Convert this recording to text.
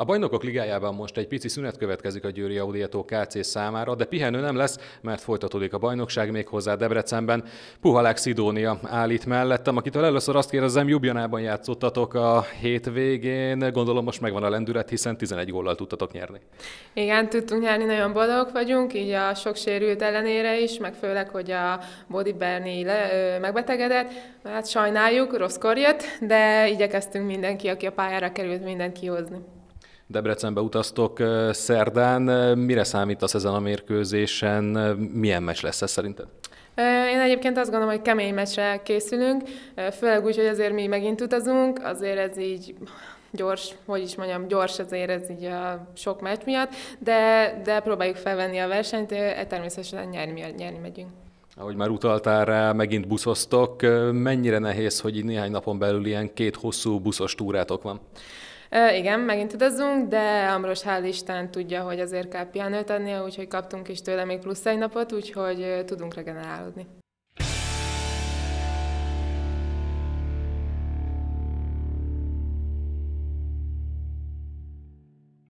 A Bajnokok Ligájában most egy pici szünet következik a Győri Audietó KC számára, de pihenő nem lesz, mert folytatódik a bajnokság még hozzá Debrecenben. Puhalák Szidónia állít mellettem, akitől először azt kérdezem, Jubjanában játszottatok a hétvégén, gondolom most megvan a lendület, hiszen 11 góllal tudtatok nyerni. Igen, tudtunk nyerni, nagyon boldogok vagyunk, így a sok sérült ellenére is, meg főleg, hogy a Bodi Berni megbetegedett, hát sajnáljuk, kor jött, de igyekeztünk mindenki, aki a pályára került, mindent kihozni. Debrecenbe utaztok szerdán. Mire számítasz ezen a mérkőzésen? Milyen meccs lesz ez szerinted? Én egyébként azt gondolom, hogy kemény meccsre készülünk, főleg úgy, hogy azért mi megint utazunk, azért ez így gyors, hogy is mondjam, gyors azért ez így a sok meccs miatt, de, de próbáljuk felvenni a versenyt, e természetesen nyerni, nyerni megyünk. Ahogy már utaltál rá, megint buszoztok. Mennyire nehéz, hogy így néhány napon belül ilyen két hosszú buszos túrátok van? Ö, igen, megint tudozzunk, de Amros hál' Isten tudja, hogy azért kell pihenőt adnia, úgyhogy kaptunk is tőle még plusz egy napot, úgyhogy tudunk regenerálódni.